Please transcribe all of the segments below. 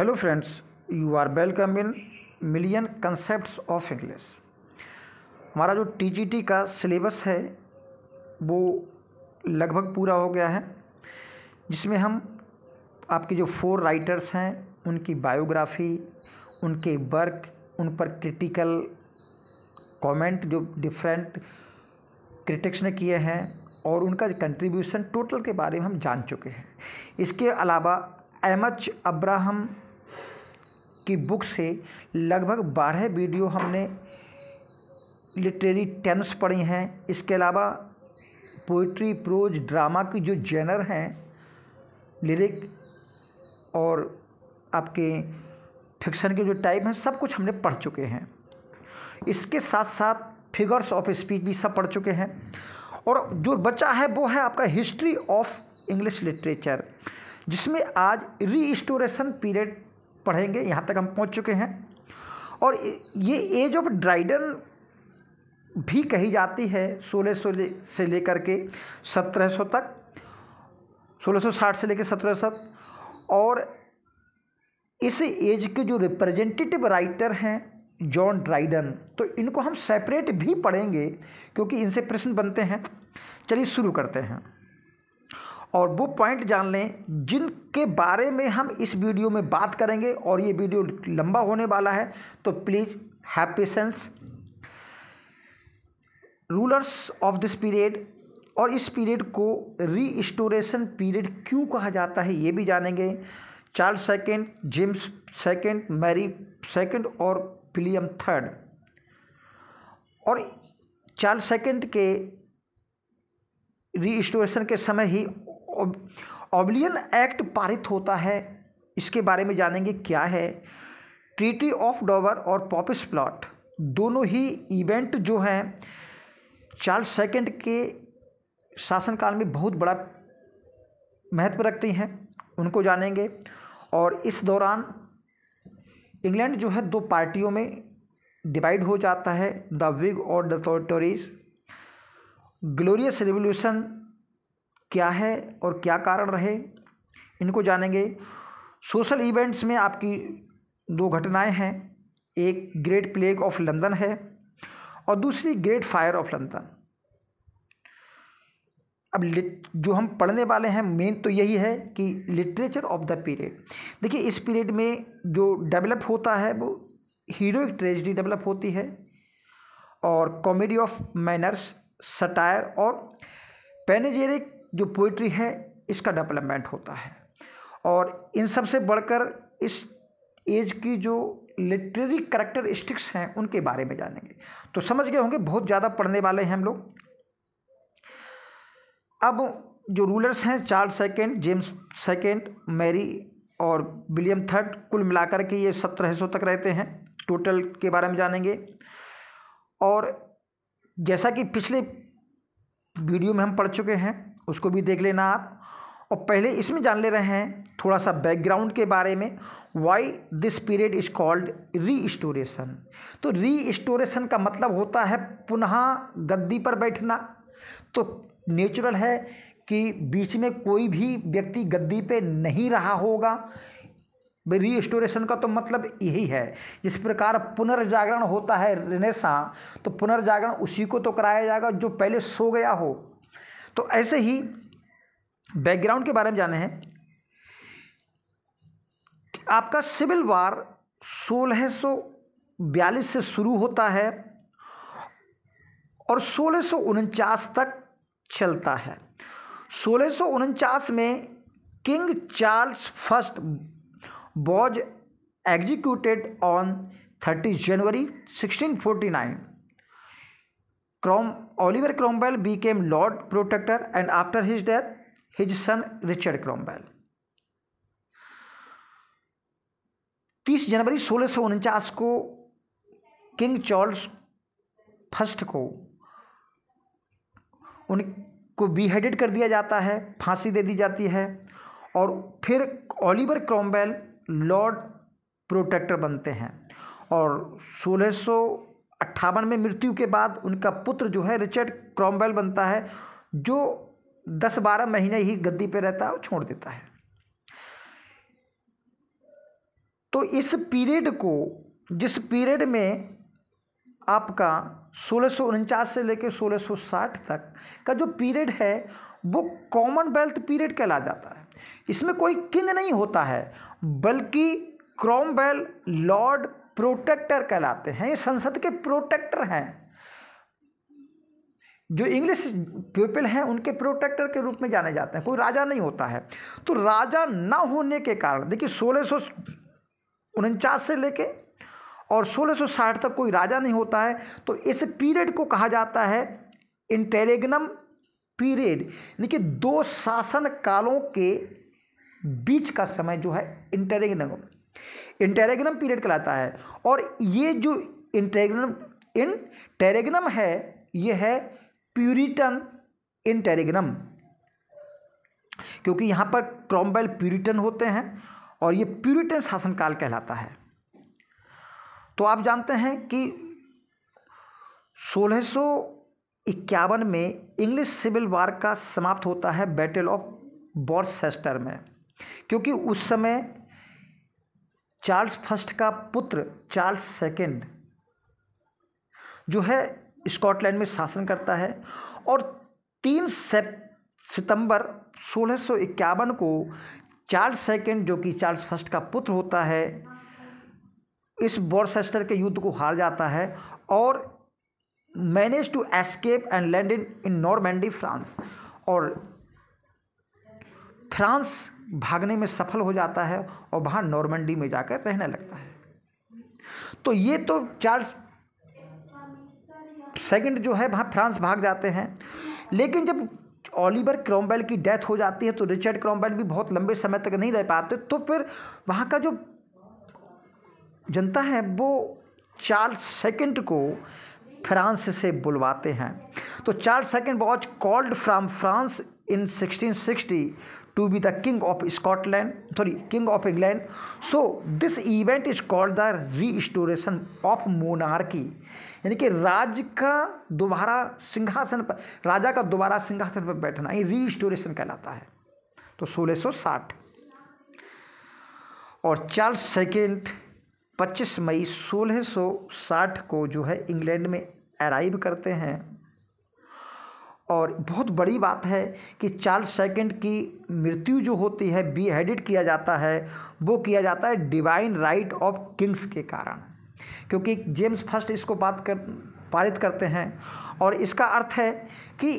Hello friends you are welcome in million concept of English हमारा जो T का syllabus है वो लगभग पूरा हो गया है जिसमें हम आपके जो फोर राइटर्स हैं उनकी बायोग्राफी उनके वर्क उन पर क्रिटिकल कमेंट जो डिफरेंट क्रिटिक्स ने किए हैं और उनका कंट्रीब्यूशन टोटल के बारे में हम जान चुके हैं इसके अलावा एम एच अब्राहम की बुक से लगभग बारह वीडियो हमने लिटरेरी टेम्स पढ़ी हैं इसके अलावा पोइट्री प्रोज ड्रामा की जो जेनर हैं लिरिक और आपके फिक्शन के जो टाइप हैं सब कुछ हमने पढ़ चुके हैं इसके साथ साथ फिगर्स ऑफ स्पीच भी सब पढ़ चुके हैं और जो बचा है वो है आपका हिस्ट्री ऑफ इंग्लिश लिटरेचर जिसमें आज री पीरियड पढ़ेंगे यहाँ तक हम पहुँच चुके हैं और ये एज ऑफ ड्राइडन भी कही जाती है सोलह सौ से लेकर के सत्रह सौ तक सोलह सौ साठ से लेकर सत्रह सौ और इस एज के जो रिप्रेजेंटेटिव राइटर हैं जॉन ड्राइडन तो इनको हम सेपरेट भी पढ़ेंगे क्योंकि इनसे प्रश्न बनते हैं चलिए शुरू करते हैं और वो पॉइंट जान लें जिनके बारे में हम इस वीडियो में बात करेंगे और ये वीडियो लंबा होने वाला है तो please have patience rulers of this period और इस पीरियड को रीस्टोरेशन पीरियड क्यों कहा जाता है ये भी जानेंगे Charles second James second Mary second और विलियम थर्ड और चार्ल्स सेकेंड के रीस्टोरेशन के समय ही ओबलियन एक्ट पारित होता है इसके बारे में जानेंगे क्या है ट्रीटी ऑफ डोवर और पॉपिस प्लॉट दोनों ही इवेंट जो हैं चार्ल्स सेकेंड के शासनकाल में बहुत बड़ा महत्व रखती हैं उनको जानेंगे और इस दौरान इंग्लैंड जो है दो पार्टियों में डिवाइड हो जाता है द विग और द टोरीज ग्लोरियस रिवोल्यूशन क्या है और क्या कारण रहे इनको जानेंगे सोशल इवेंट्स में आपकी दो घटनाएं हैं एक ग्रेट प्लेग ऑफ लंदन है और दूसरी ग्रेट फायर ऑफ लंदन अब जो हम पढ़ने वाले हैं मेन तो यही है कि लिटरेचर ऑफ द पीरियड देखिए इस पीरियड में जो डेवलप होता है वो हीरोइक ट्रेजडी डेवलप होती है और कॉमेडी ऑफ मैनर्स सटायर और पेनेजेरिक जो पोइट्री है इसका डेवलपमेंट होता है और इन सब से बढ़कर इस एज की जो लिटरेरी करेक्टरिस्टिक्स हैं उनके बारे में जानेंगे तो समझ गए होंगे बहुत ज़्यादा पढ़ने वाले हैं हम लोग अब जो रूलर्स हैं Charles second James second Mary और विलियम थर्ड कुल मिलाकर के ये सत्रह सौ तक रहते हैं टोटल के बारे में जानेंगे और जैसा कि पिछले वीडियो में हम पढ़ चुके हैं उसको भी देख लेना आप और पहले इसमें जान ले रहे हैं थोड़ा सा बैकग्राउंड के बारे में why this period is called restoration तो री स्टोरेशन का मतलब होता है पुनः गद्दी पर बैठना तो नेचुरल है कि बीच में कोई भी व्यक्ति गद्दी पे नहीं रहा होगा री स्टोरेशन का तो मतलब यही है जिस प्रकार पुनर्जागरण होता है रिनेसा तो पुनर्जागरण उसी को तो कराया जाएगा जो पहले सो गया हो तो ऐसे ही बैकग्राउंड के बारे में जाने हैं आपका सिविल वार सोलह बयालीस से शुरू होता है और सोलह उनचास तक चलता है सोलह उनचास में king Charles first was executed on thirty January sixteen forty nine Cromwell Oliver became lord protector and after his death his son Richard Cromwell तीस जनवरी सोलह सौ उनचास को किंग चार्ल्स फर्स्ट को उनको बीहेडेड कर दिया जाता है फांसी दे दी जाती है और फिर ओलिवर क्रोमबेल लॉर्ड प्रोटेक्टर बनते हैं और सोलह सौ अट्ठावन में मृत्यु के बाद उनका पुत्र जो है रिचर्ड क्रॉमवेल बनता है जो दस बारह महीने ही गद्दी पे रहता है और छोड़ देता है तो इस पीरियड को जिस पीरियड में आपका सोलह से लेकर 1660 तक का जो पीरियड है वो कॉमनवेल्थ पीरियड कहला जाता है इसमें कोई किंग नहीं होता है बल्कि क्रॉमवेल लॉर्ड प्रोटेक्टर कहलाते हैं ये संसद के प्रोटेक्टर हैं जो इंग्लिश पीपल हैं उनके प्रोटेक्टर के रूप में जाने जाते हैं कोई राजा नहीं होता है तो राजा ना होने के कारण देखिए सोलह सौ उनचास से लेके और सोलह साठ तक कोई राजा नहीं होता है तो इस पीरियड को कहा जाता है इंटेरेगनम पीरियड यानी कि दो शासन कालों के बीच का समय जो है इंटेरेगनम इंटेरेगनम पीरियड कहलाता है और ये जो इंटेग्रम इन टेरेगनम है ये है प्यूरिटन इन टेरेगनम क्योंकि यहाँ पर क्रॉम्बेल प्यूरिटन होते हैं और ये प्यूरिटन शासनकाल कहलाता है तो आप जानते हैं कि सोलह इक्यावन में इंग्लिश सिविल वार का समाप्त होता है बैटल ऑफ बॉर्सेस्टर में क्योंकि उस समय चार्ल्स फर्स्ट का पुत्र चार्ल्स सेकेंड जो है स्कॉटलैंड में शासन करता है और तीन सितंबर सोलह को चार्ल्स सेकेंड जो कि चार्ल्स फर्स्ट का पुत्र होता है इस बॉर्सेस्टर के युद्ध को हार जाता है और manage to escape and land in in Normandy France और फ्रांस भागने में सफल हो जाता है और वहाँ नॉर्मंडी में जाकर रहने लगता है तो ये तो चार्ल्स सेकंड जो है वहाँ फ्रांस भाग जाते हैं लेकिन जब ऑलिवर क्रॉम्बेल की डेथ हो जाती है तो रिचर्ड क्रॉम्बेल भी बहुत लंबे समय तक नहीं रह पाते तो फिर वहाँ का जो जनता है वो चार्ल्स सेकंड को फ्रांस से बुलवाते हैं तो Charles second was called from France in 1660 to be the king of Scotland sorry king of England so this event is called the restoration of monarchy यानी कि राज्य का दोबारा सिंहासन पर राजा का दोबारा सिंहासन पर बैठना ये री स्टोरेशन कहलाता है तो सोलह साठ और चार्ल्स सेकेंड पच्चीस मई सोलह साठ को जो है इंग्लैंड में अराइव करते हैं और बहुत बड़ी बात है कि चार्ल्स सेकेंड की मृत्यु जो होती है बी एडिट किया जाता है वो किया जाता है डिवाइन राइट ऑफ किंग्स के कारण क्योंकि जेम्स फर्स्ट इसको बात कर पारित करते हैं और इसका अर्थ है कि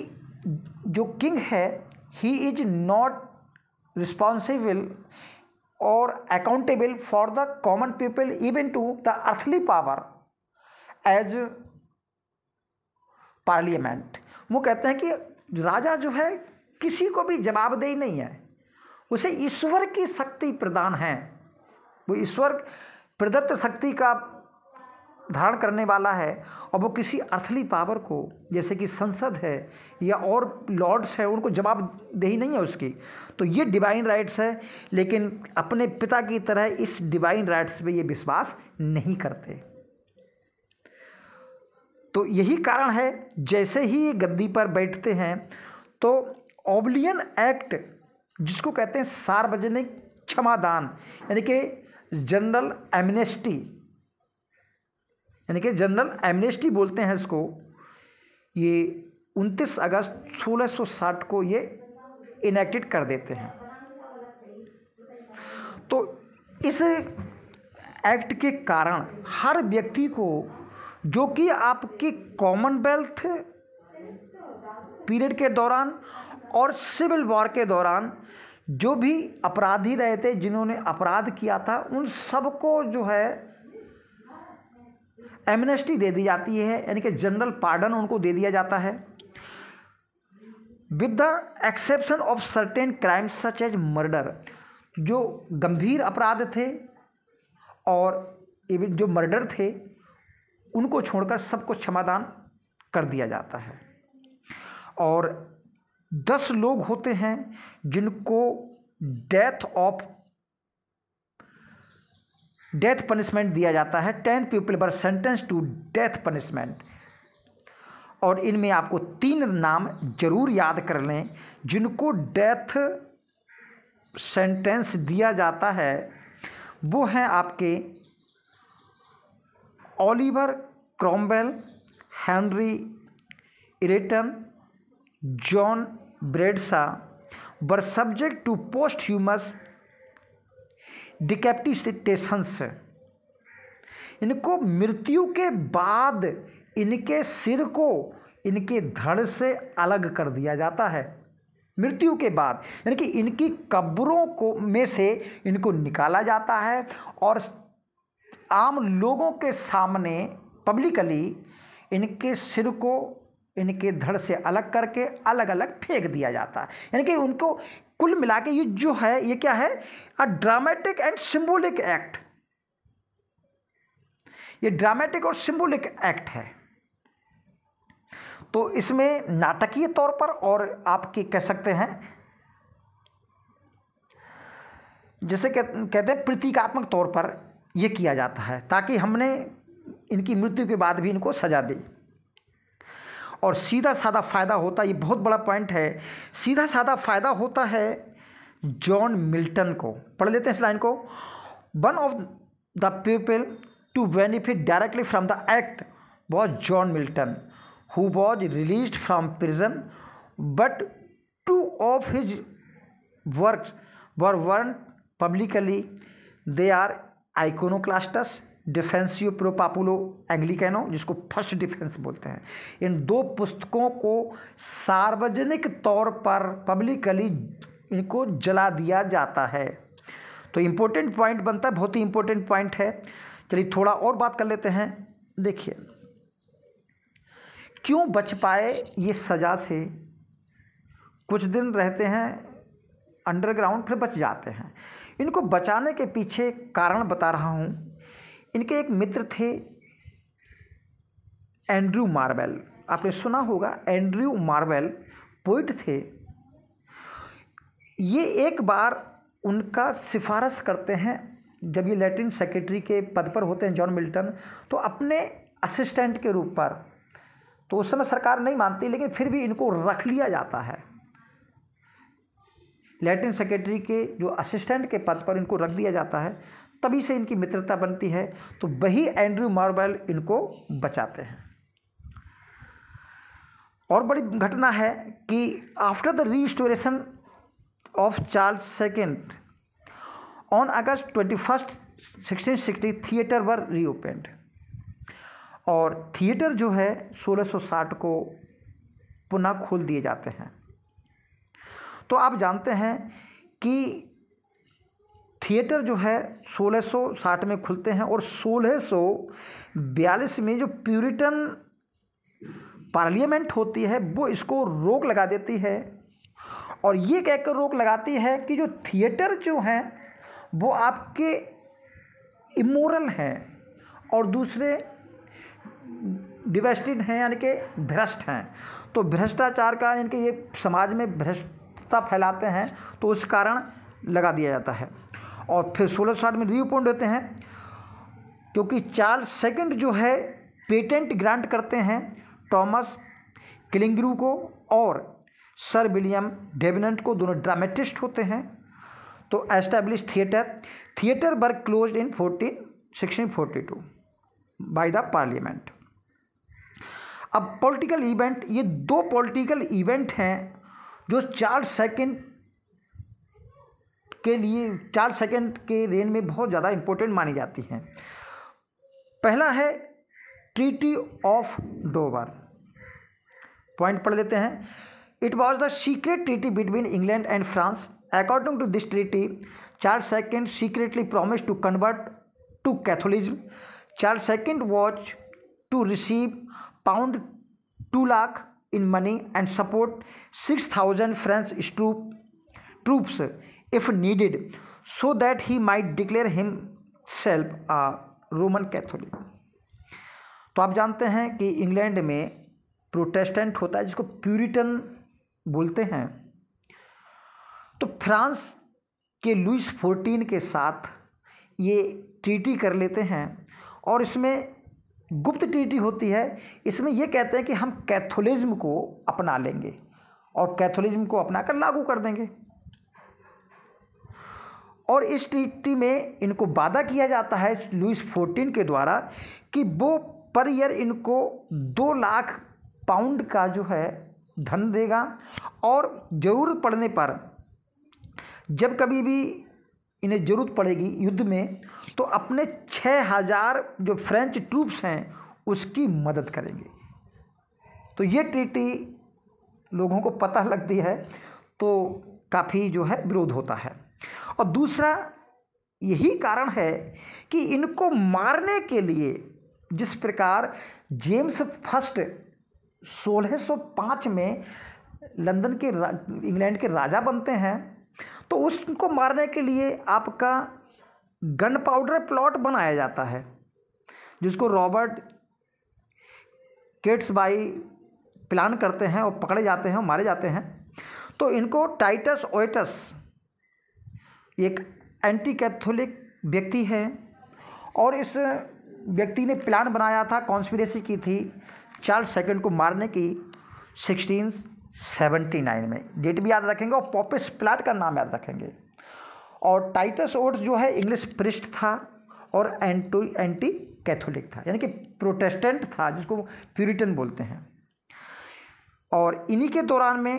जो किंग है ही इज़ नॉट रिस्पॉन्सिबल और accountable for the common people even to the earthly power as parliament वो कहते हैं कि राजा जो है किसी को भी जवाबदेही नहीं है उसे ईश्वर की शक्ति प्रदान है वो ईश्वर प्रदत्त शक्ति का धारण करने वाला है और वो किसी अर्थली पावर को जैसे कि संसद है या और लॉर्ड्स है उनको जवाबदेही नहीं है उसकी तो ये डिवाइन राइट्स है लेकिन अपने पिता की तरह इस डिवाइन राइट्स पे ये विश्वास नहीं करते तो यही कारण है जैसे ही गद्दी पर बैठते हैं तो ओबलियन एक्ट जिसको कहते हैं सार्वजनिक क्षमादान यानी कि जनरल एमनेस्टी यानी कि जनरल एमनेस्टी बोलते हैं इसको ये 29 अगस्त 1660 को ये इनेक्टेड कर देते हैं तो इस एक्ट के कारण हर व्यक्ति को जो कि आपकी कॉमनवेल्थ पीरियड के दौरान और सिविल वॉर के दौरान जो भी अपराधी रहे थे जिन्होंने अपराध किया था उन सबको जो है एमनेस्टी दे दी जाती है यानी कि जनरल पार्डन उनको दे दिया जाता है with the exception of certain crime such as murder जो गंभीर अपराध थे और इवन जो मर्डर थे उनको छोड़कर सबको क्षमादान कर दिया जाता है और दस लोग होते हैं जिनको डेथ ऑफ डेथ पनिशमेंट दिया जाता है ten people were sentence to death punishment और इनमें आपको तीन नाम जरूर याद कर लें जिनको डेथ सेंटेंस दिया जाता है वो हैं आपके Oliver Cromwell Henry Ireton John Bradshaw were subject to posthumous decapitations इनको मृत्यु के बाद इनके सिर को इनके धड़ से अलग कर दिया जाता है मृत्यु के बाद यानी कि इनकी कब्रों को में से इनको निकाला जाता है और आम लोगों के सामने पब्लिकली इनके सिर को इनके धड़ से अलग करके अलग अलग फेंक दिया जाता है यानी कि उनको कुल मिला के ये जो है ये क्या है a dramatic and symbolic act ये ड्रामेटिक और सिम्बोलिक एक्ट है तो इसमें नाटकीय तौर पर और आपके कह सकते हैं जैसे कहते हैं प्रतीकात्मक तौर पर ये किया जाता है ताकि हमने इनकी मृत्यु के बाद भी इनको सजा दी और सीधा साधा फ़ायदा होता ये बहुत बड़ा पॉइंट है सीधा साधा फ़ायदा होता है जॉन मिल्टन को पढ़ लेते हैं इस लाइन को one of the people to benefit directly from the act was John Milton who was release from prison but two of his work were burned publicly they are Eikonoklastes Defensio pro Populo Anglicano जिसको first defence बोलते हैं इन दो पुस्तकों को सार्वजनिक तौर पर publicly इनको जला दिया जाता है तो इम्पोर्टेंट पॉइंट बनता है बहुत ही इम्पोर्टेंट पॉइंट है चलिए थोड़ा और बात कर लेते हैं देखिए क्यों बच पाए ये सज़ा से कुछ दिन रहते हैं अंडरग्राउंड फिर बच जाते हैं इनको बचाने के पीछे कारण बता रहा हूँ इनके एक मित्र थे एंड्रयू मार्वेल आपने सुना होगा एंड्रयू मार्वेल पोइट थे ये एक बार उनका सिफारिश करते हैं जब ये लैटिन सेक्रेटरी के पद पर होते हैं जॉन मिल्टन तो अपने असिस्टेंट के रूप पर तो उस समय सरकार नहीं मानती लेकिन फिर भी इनको रख लिया जाता है लैटिन सेक्रेटरी के जो असिस्टेंट के पद पर इनको रख दिया जाता है तभी से इनकी मित्रता बनती है तो वही एंड्रू मार्बल इनको बचाते हैं और बड़ी घटना है कि after the restoration of Charles second on August twenty first sixteen sixty theatre were reopened और थिएटर जो है 1660 को पुनः खोल दिए जाते हैं तो आप जानते हैं कि थिएटर जो है 1660 में खुलते हैं और 1642 में जो प्यूरिटन पार्लियामेंट होती है वो इसको रोक लगा देती है और ये कहकर रोक लगाती है कि जो थिएटर जो हैं वो आपके इमोरल हैं और दूसरे डिवेस्टिड हैं यानी कि भ्रष्ट हैं तो भ्रष्टाचार का यानी कि ये समाज में भ्रष्ट अस्था फैलाते हैं तो उस कारण लगा दिया जाता है और फिर सोलह साठ में रिव्यू पॉइंट देते हैं क्योंकि चार्ल्स सेकंड जो है पेटेंट ग्रांट करते हैं टॉमस क्लिंगरू को और सर विलियम डेविनेंट को दोनों ड्रामेटिस्ट होते हैं तो establish theatre theatre were closed in fourteen sixteen forty two by the parliament अब पॉलिटिकल इवेंट ये दो पॉलिटिकल इवेंट हैं जो चार सेकेंड के लिए चार सेकेंड के रेंज में बहुत ज़्यादा इम्पोर्टेंट मानी जाती हैं पहला है ट्रीटी ऑफ डोवर पॉइंट पढ़ लेते हैं it was the secret treaty between England and France according to this treaty Charles second secretly promise to convert to Catholicism Charles second was to receive pound two lakh in money and support six thousand French stoop troops if needed so that he might declare himself a Roman Catholic तो आप जानते हैं कि England में Protestant होता है जिसको Puritan बोलते हैं तो फ्रांस के लुइस फोर्टीन के साथ ये ट्रीटी कर लेते हैं और इसमें गुप्त ट्रीटी होती है इसमें ये कहते हैं कि हम कैथोलिज्म को अपना लेंगे और कैथोलिज्म को अपना कर लागू कर देंगे और इस ट्रीटी में इनको वादा किया जाता है लुइस फोर्टीन के द्वारा कि वो पर ईयर इनको दो लाख पाउंड का जो है धन देगा और ज़रूरत पड़ने पर जब कभी भी इन्हें ज़रूरत पड़ेगी युद्ध में तो अपने छः हज़ार जो फ्रेंच ट्रूप्स हैं उसकी मदद करेंगे तो ये ट्रीटी लोगों को पता लगती है तो काफ़ी जो है विरोध होता है और दूसरा यही कारण है कि इनको मारने के लिए जिस प्रकार जेम्स फर्स्ट 1605 में लंदन के इंग्लैंड के राजा बनते हैं तो उसको मारने के लिए आपका गन पाउडर प्लॉट बनाया जाता है जिसको रॉबर्ट केट्स बाई प्लान करते हैं और पकड़े जाते हैं और मारे जाते हैं तो इनको टाइटस ओइटस एक एंटी कैथोलिक व्यक्ति है और इस व्यक्ति ने प्लान बनाया था कॉन्स्पिरेसी की थी चार्ल्स सेकेंड को मारने की सिक्सटीन सेवेंटी नाइन में डेट भी याद रखेंगे और पॉपिस प्लाट का नाम याद रखेंगे और टाइटस ओट्स जो है इंग्लिश पृष्ठ था और एंटो एंटी कैथोलिक था यानी कि प्रोटेस्टेंट था जिसको प्यूरिटन बोलते हैं और इन्हीं के दौरान में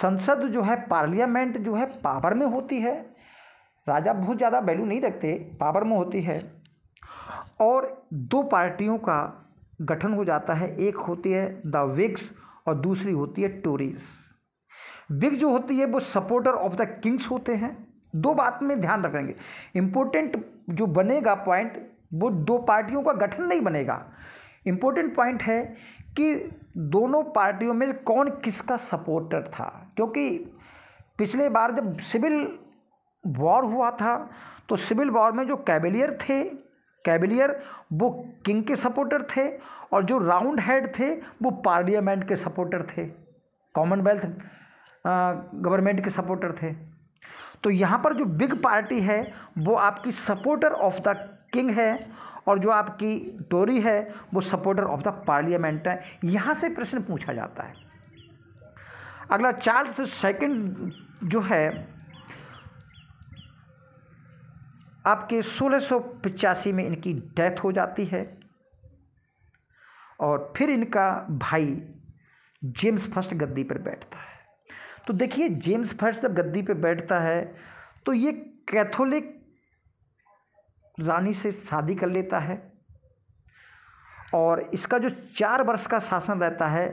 संसद जो है पार्लियामेंट जो है पावर में होती है राजा बहुत ज़्यादा वैल्यू नहीं रखते पावर में होती है और दो पार्टियों का गठन हो जाता है एक होती है द विग्स और दूसरी होती है टोरीज़ बिग जो होती है वो सपोर्टर ऑफ द किंग्स होते हैं दो बात में ध्यान रखेंगे इम्पोर्टेंट जो बनेगा पॉइंट वो दो पार्टियों का गठन नहीं बनेगा इम्पोर्टेंट पॉइंट है कि दोनों पार्टियों में कौन किसका सपोर्टर था क्योंकि पिछले बार जब सिविल वॉर हुआ था तो सिविल वॉर में जो कैबिलियर थे कैबिलियर वो किंग के सपोर्टर थे और जो राउंड हेड थे वो पार्लियामेंट के सपोर्टर थे कॉमनवेल्थ गवर्नमेंट के सपोर्टर थे तो यहाँ पर जो बिग पार्टी है वो आपकी सपोर्टर ऑफ द किंग है और जो आपकी टोरी है वो सपोर्टर ऑफ द पार्लियामेंट है यहाँ से प्रश्न पूछा जाता है अगला चार्ल्स सेकंड जो है आपके सोलह में इनकी डेथ हो जाती है और फिर इनका भाई जेम्स फर्स्ट गद्दी पर बैठता है तो देखिए जेम्स फर्स्ट जब गद्दी पे बैठता है तो ये कैथोलिक रानी से शादी कर लेता है और इसका जो चार वर्ष का शासन रहता है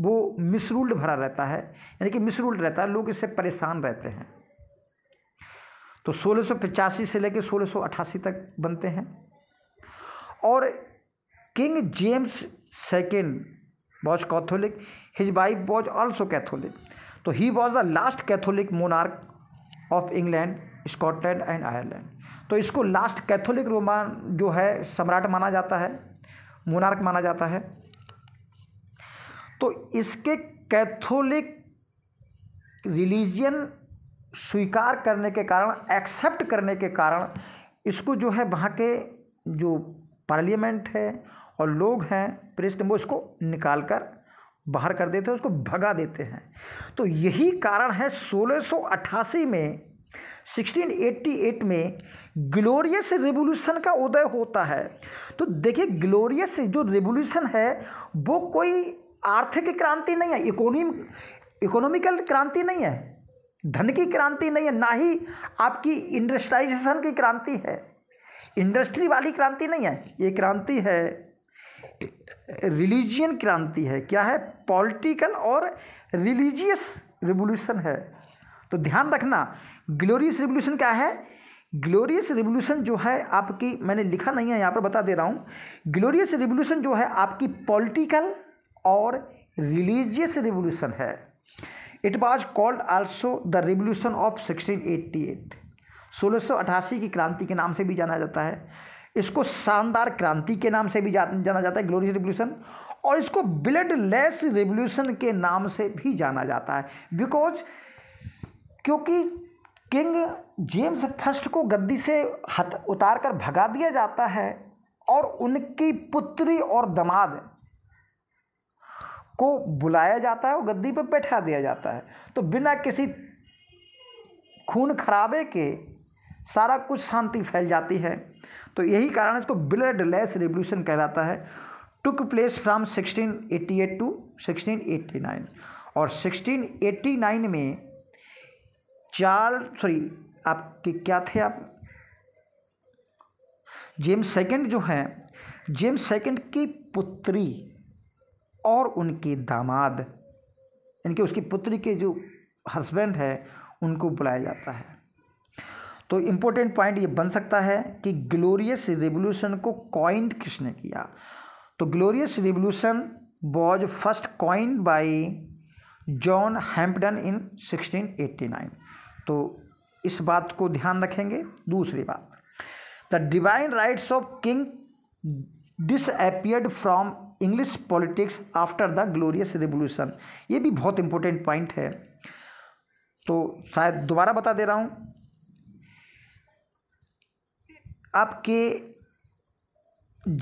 वो मिसरूल्ड भरा रहता है यानी कि मिसरूल्ड रहता है लोग इससे परेशान रहते हैं तो सोलह से लेकर सोलह तक बनते हैं और king James second was Catholic his wife was also Catholic तो he was the last Catholic monarch of England Scotland and Ireland तो इसको लास्ट कैथोलिक रोमान जो है सम्राट माना जाता है मोनार्क माना जाता है तो इसके कैथोलिक रिलीजियन स्वीकार करने के कारण एक्सेप्ट करने के कारण इसको जो है वहाँ के जो पार्लियामेंट है और लोग हैं प्रेस वो इसको निकाल कर बाहर कर देते हैं उसको भगा देते हैं तो यही कारण है 1688 में 1688 में ग्लोरियस रिवोल्यूशन का उदय होता है तो देखिए ग्लोरियस जो रेवोल्यूशन है वो कोई आर्थिक क्रांति नहीं है इकोनॉमिक इकोनॉमिकल क्रांति नहीं है धन की क्रांति नहीं है ना ही आपकी इंडस्ट्राइजेशन की क्रांति है इंडस्ट्री वाली क्रांति नहीं है ये क्रांति है रिलीजियन क्रांति है क्या है पॉलिटिकल और रिलीजियस रिवोल्यूशन है तो ध्यान रखना ग्लोरियस रिवोल्यूशन क्या है ग्लोरियस रिवोल्यूशन जो है आपकी मैंने लिखा नहीं है यहाँ पर बता दे रहा हूँ ग्लोरियस रिवोल्यूशन जो है आपकी पॉलिटिकल और रिलीजियस रिवोल्यूशन है it was called also the revolution of 1688 सोलह की क्रांति के नाम से भी जाना जाता है इसको शानदार क्रांति के नाम से भी जाना जाता है ग्लोरियस रिवोल्यूशन और इसको ब्लड लेस रिवोल्यूशन के नाम से भी जाना जाता है बिकॉज क्योंकि किंग जेम्स फर्स्ट को गद्दी से हत उतार कर भगा दिया जाता है और उनकी पुत्री और दमाद को बुलाया जाता है और गद्दी पर बैठा दिया जाता है तो बिना किसी खून खराबे के सारा कुछ शांति फैल जाती है तो यही कारण इसको ब्लड लेस रेवल्यूशन कहलाता है टुक प्लेस फ्राम 1688 टू 1689 और 1689 में चार सॉरी आपके क्या थे आप जेम्स सेकंड जो हैं जेम्स सेकंड की पुत्री और उनके दामाद इनके उसकी पुत्री के जो हस्बैंड है उनको बुलाया जाता है तो इम्पोर्टेंट हम्म। पॉइंट ये बन सकता है कि ग्लोरियस रिवोल्यूशन को कॉइंड किसने किया तो glorious revolution was first coined by John Hampden in 1689 तो इस बात को ध्यान रखेंगे दूसरी बात the divine rights of king disappeared from English politics after the glorious revolution ये भी बहुत इंपॉर्टेंट पॉइंट है तो शायद दोबारा बता दे रहा हूँ आपके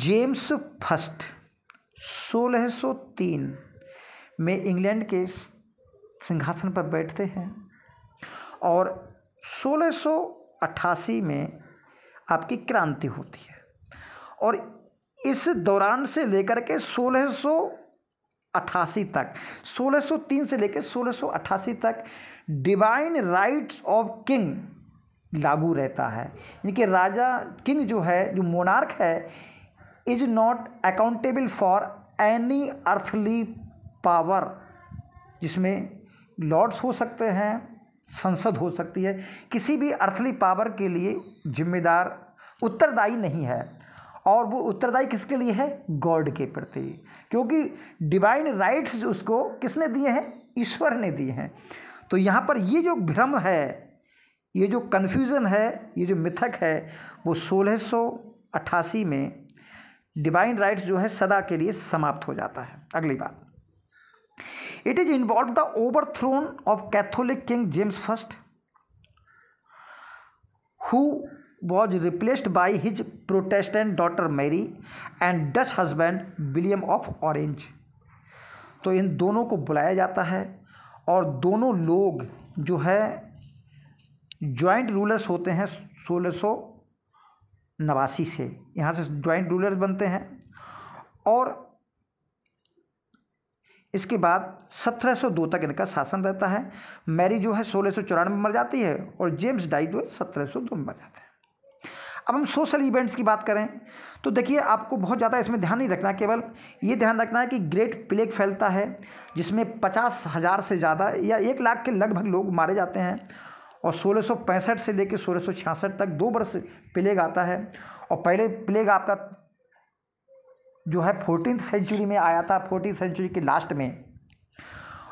जेम्स फर्स्ट 1603 में इंग्लैंड के सिंहासन पर बैठते हैं और 1688 में आपकी क्रांति होती है और इस दौरान से लेकर के 1688 तक 1603 से लेकर 1688 तक डिवाइन राइट्स ऑफ किंग लागू रहता है यानी कि राजा किंग जो है जो मोनार्क है is not accountable for any earthly power जिसमें लॉर्ड्स हो सकते हैं संसद हो सकती है किसी भी अर्थली पावर के लिए जिम्मेदार उत्तरदायी नहीं है और वो उत्तरदायी किसके लिए है गॉड के प्रति क्योंकि डिवाइन राइट्स उसको किसने दिए हैं ईश्वर ने दिए हैं तो यहाँ पर ये जो भ्रम है ये जो कन्फ्यूज़न है ये जो मिथक है वो सोलह में डिवाइन राइट्स जो है सदा के लिए समाप्त हो जाता है अगली बात it is involve the overthrow of Catholic king James first who was replaced by his Protestant daughter Mary and Dutch husband William of Orange तो इन दोनों को बुलाया जाता है और दोनों लोग जो है ज्वाइंट रूलर्स होते हैं सोलह नवासी से यहाँ से ज्वाइंट रूलर्स बनते हैं और इसके बाद 1702 तक इनका शासन रहता है मैरी जो है सोलह सौ चौरानवे में मर जाती है और जेम्स डाई जो है सत्रह में मर जाते हैं अब हम सोशल इवेंट्स की बात करें तो देखिए आपको बहुत ज़्यादा इसमें ध्यान नहीं रखना केवल ये ध्यान रखना है कि ग्रेट प्लेग फैलता है जिसमें पचास हज़ार से ज़्यादा या एक लाख के लगभग लोग मारे जाते हैं और सोलह से लेकर सोलह तक दो वर्ष प्लेग आता है और पहले प्लेग आपका जो है फोर्टीन सेंचुरी में आया था फोर्टीन सेंचुरी के लास्ट में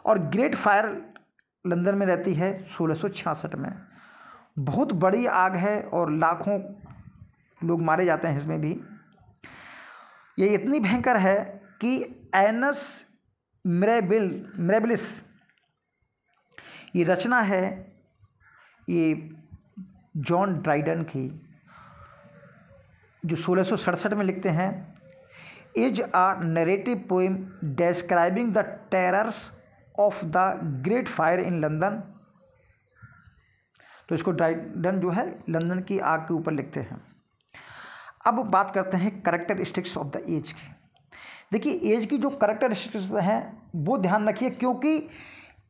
और ग्रेट फायर लंदन में रहती है सोलह में बहुत बड़ी आग है और लाखों लोग मारे जाते हैं इसमें भी ये इतनी भयंकर है कि एनस मरेबिल मेरेबिलिस ये रचना है ये जॉन ड्राइडन की जो सोलह में लिखते हैं is a narrative poem describing the terrors of the great fire in London तो इसको ड्राइडन जो है लंदन की आग के ऊपर लिखते हैं अब बात करते हैं करेक्टरिस्टिक्स ऑफ द एज की देखिए एज की जो करेक्टरिस्टिक्स हैं वो ध्यान रखिए क्योंकि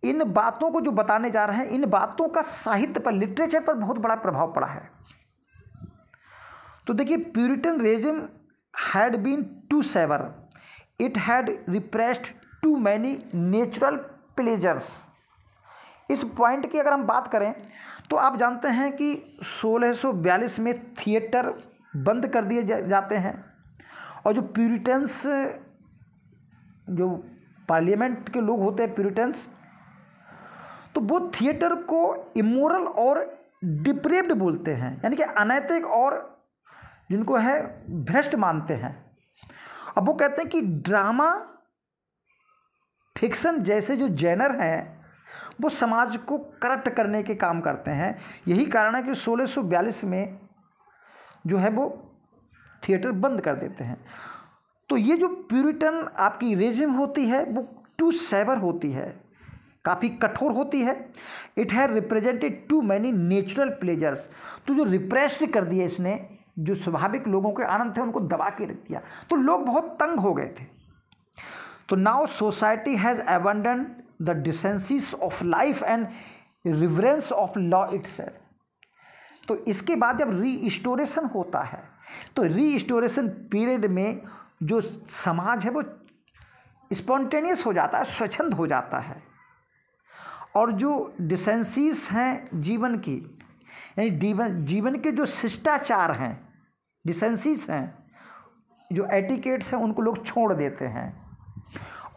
इन बातों को जो बताने जा रहे हैं इन बातों का साहित्य पर लिटरेचर पर बहुत बड़ा प्रभाव पड़ा है तो देखिए Puritan regime had been too severe it had repressed too many natural pleasures इस पॉइंट की अगर हम बात करें तो आप जानते हैं कि 1642 में थिएटर बंद कर दिए जा, जाते हैं और जो प्यूरिटन्स जो पार्लियामेंट के लोग होते हैं प्यूरिटन्स तो वो थिएटर को इमोरल और डिप्रेव्ड बोलते हैं यानी कि अनैतिक और जिनको है भ्रष्ट मानते हैं अब वो कहते हैं कि ड्रामा फिक्शन जैसे जो जैनर हैं वो समाज को करप्ट करने के काम करते हैं यही कारण है कि 1642 में जो है वो थिएटर बंद कर देते हैं तो ये जो प्यूरिटन आपकी रेजिम होती है वो टू सेवर होती है काफ़ी कठोर होती है it have represented too many natural pleasures तो जो रिप्रेस्ड कर दिया इसने जो स्वाभाविक लोगों के आनंद थे उनको दबा के रख दिया तो लोग बहुत तंग हो गए थे तो now society has abandoned the decencies of life and reverence of law it तो इसके बाद जब रीस्टोरेशन होता है तो रीस्टोरेशन पीरियड में जो समाज है वो स्पॉन्टेनियस हो जाता है स्वच्छंद हो जाता है और जो डिसेंसीस हैं जीवन की यानी जीवन जीवन के जो शिष्टाचार हैं डिसेंसीस हैं जो एटिकेट्स हैं उनको लोग छोड़ देते हैं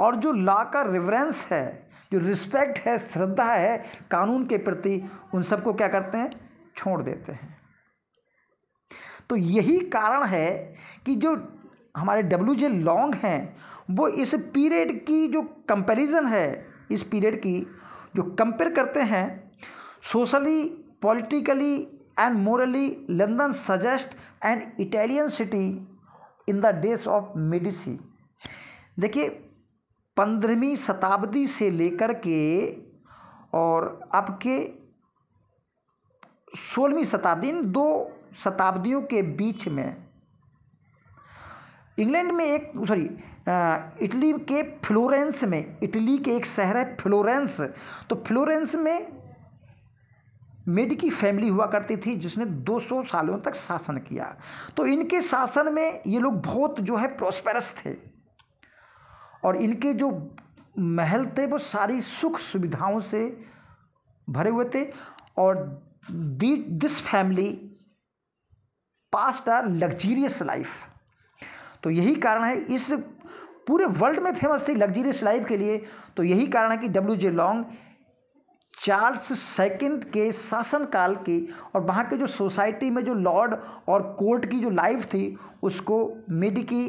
और जो लॉ का रिवरेंस है जो रिस्पेक्ट है श्रद्धा है कानून के प्रति उन सबको क्या करते हैं छोड़ देते हैं तो यही कारण है कि जो हमारे डब्ल्यू जे लॉन्ग हैं वो इस पीरियड की जो कंपैरिजन है इस पीरियड की जो कंपेयर करते हैं socially politically and morally London suggest and Italian city in the days of Medici देखिए पंद्रहवीं शताब्दी से लेकर के और अब के सोलहवीं शताब्दी इन दो शताब्दियों के बीच में इंग्लैंड में एक सॉरी इटली के फ्लोरेंस में इटली के एक शहर है फ्लोरेंस तो फ्लोरेंस में मेड की फैमिली हुआ करती थी जिसने 200 सालों तक शासन किया तो इनके शासन में ये लोग बहुत जो है प्रॉस्पेरस थे और इनके जो महल थे वो सारी सुख सुविधाओं से भरे हुए थे और the this family past are luxurious life तो यही कारण है इस पूरे वर्ल्ड में फेमस थी लग्जरियस लाइफ के लिए तो यही कारण है कि W J Long Charles second के शासनकाल की और वहाँ के जो सोसाइटी में जो लॉर्ड और कोर्ट की जो लाइफ थी उसको मिड की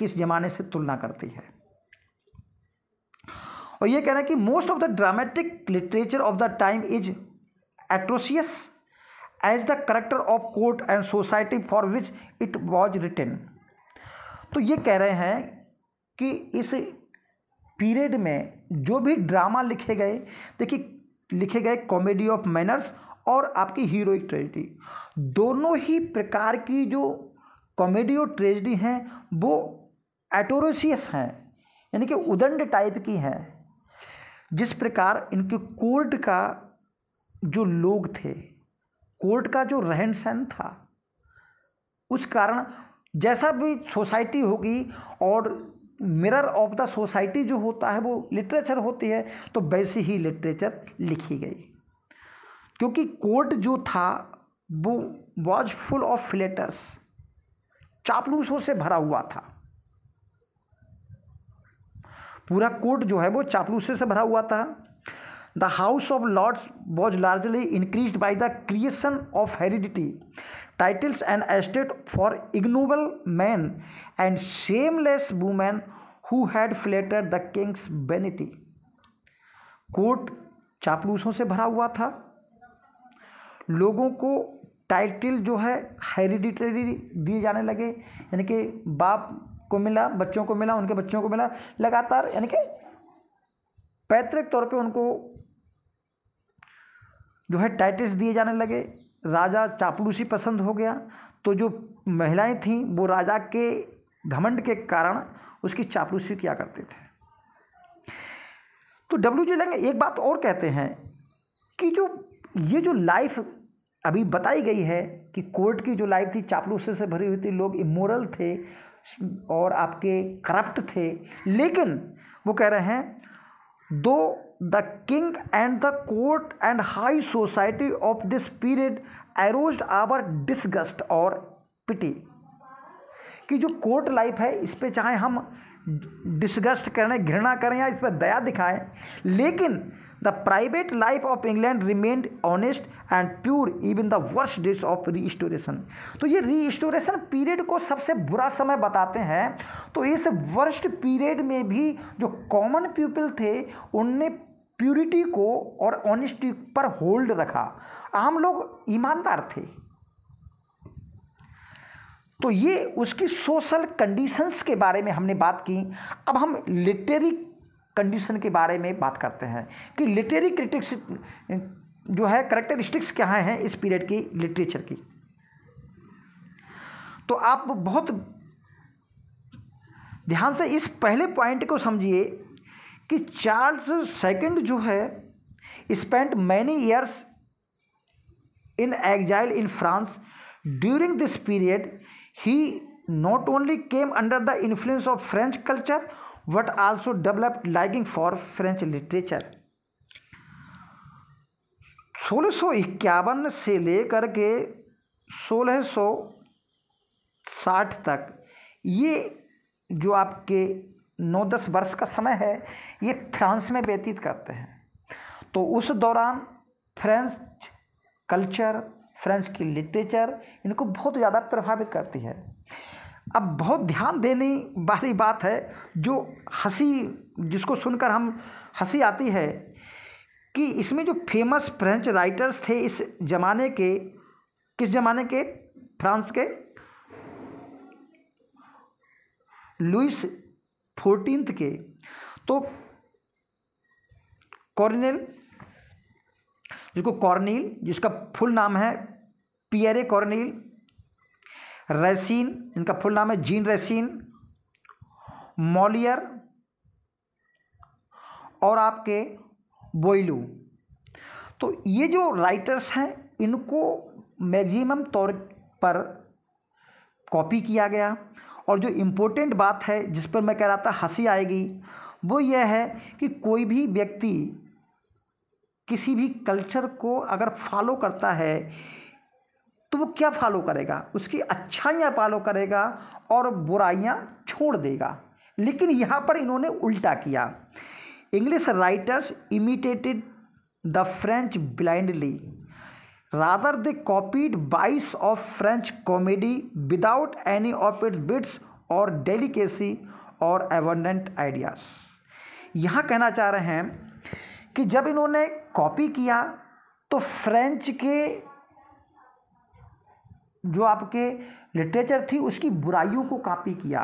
किस जमाने से तुलना करती है और ये कहना है कि most of the dramatic literature of the time is atrocious as the character of court and society for which it was written तो ये कह रहे हैं कि इस पीरियड में जो भी ड्रामा लिखे गए देखिए लिखे गए कॉमेडी ऑफ मैनर्स और आपकी हीरोइक ट्रेजिडी दोनों ही प्रकार की जो कॉमेडी और ट्रेजिडी हैं वो एटोरोसियस हैं यानी कि उदंड टाइप की हैं जिस प्रकार इनके कोर्ट का जो लोग थे कोर्ट का जो रहन सहन था उस कारण जैसा भी सोसाइटी होगी और मिरर ऑफ द सोसाइटी जो होता है वो लिटरेचर होती है तो वैसी ही लिटरेचर लिखी गई क्योंकि कोर्ट जो था वो वॉज फुल ऑफ फिलेटर्स चापलूसों से भरा हुआ था पूरा कोर्ट जो है वो चापलूसों से भरा हुआ था the House of Lords was largely increase by the creation of hereditary titles and estate for ignoble man and shameless women who had flatter the king's vanity court चापलूसों से भरा हुआ था लोगों को टाइटल जो है हेरिडिटरी दिए जाने लगे यानी कि बाप को मिला बच्चों को मिला उनके बच्चों को मिला लगातार यानी कि पैतृक तौर पे उनको जो है टाइटल्स दिए जाने लगे राजा चापलूसी पसंद हो गया तो जो महिलाएं थीं वो राजा के घमंड के कारण उसकी चापलूसी किया करते थे तो डब्ल्यू जी लेंगे एक बात और कहते हैं कि जो ये जो लाइफ अभी बताई गई है कि कोर्ट की जो लाइफ थी चापलूसी से भरी हुई थी लोग इमोरल थे और आपके करप्ट थे लेकिन वो कह रहे हैं though the king and the court and high society of this period arouse our disgust और पिटी कि जो कोर्ट लाइफ है इस पर चाहे हम डिस्गस्ट करें घृणा करें या इस पर दया दिखाएं लेकिन the private life of England remained honest and pure even the worst days of restoration तो ये रीस्टोरेशन पीरियड को सबसे बुरा समय बताते हैं तो इस वर्स्ट पीरियड में भी जो कॉमन पीपल थे उनने प्योरिटी को और ऑनेस्टी पर होल्ड रखा आम लोग ईमानदार थे तो ये उसकी सोशल कंडीशंस के बारे में हमने बात की अब हम लिटरेरी कंडीशन के बारे में बात करते हैं कि लिटरेरी क्रिटिक्स जो है करेक्टरिस्टिक्स क्या हैं इस पीरियड की लिटरेचर की तो आप बहुत ध्यान से इस पहले पॉइंट को समझिए कि चार्ल्स सेकंड जो है spend many years in exile in France during this period he not only came under the influence of french culture but also developed liking for french literature सोलह से लेकर के 1660 तक ये जो आपके 9-10 वर्ष का समय है ये फ्रांस में व्यतीत करते हैं तो उस दौरान फ्रेंच कल्चर फ्रेंच की लिटरेचर इनको बहुत ज़्यादा प्रभावित करती है अब बहुत ध्यान देने वाली बात है जो हंसी जिसको सुनकर हम हंसी आती है कि इसमें जो फेमस फ्रेंच राइटर्स थे इस जमाने के किस जमाने के फ्रांस के लुइस फोर्टीन के तो कॉर्नेल जिसको कॉर्नील जिसका फुल नाम है पियरे कॉर्नील रेसिन इनका फुल नाम है जीन रेसिन मॉलियर और आपके बोइलू तो ये जो राइटर्स हैं इनको मैक्सिमम तौर पर कॉपी किया गया और जो इम्पोर्टेंट बात है जिस पर मैं कह रहा था हंसी आएगी वो यह है कि कोई भी व्यक्ति किसी भी कल्चर को अगर फॉलो करता है तो वो क्या फॉलो करेगा उसकी अच्छाइयाँ फॉलो करेगा और बुराइयाँ छोड़ देगा लेकिन यहाँ पर इन्होंने उल्टा किया English writers imitated the French blindly rather the copied vices of French comedy without any of its wits और डेलीकेसी और एवंडेंट आइडियाज़ यहाँ कहना चाह रहे हैं कि जब इन्होंने कॉपी किया तो फ्रेंच के जो आपके लिटरेचर थी उसकी बुराइयों को कापी किया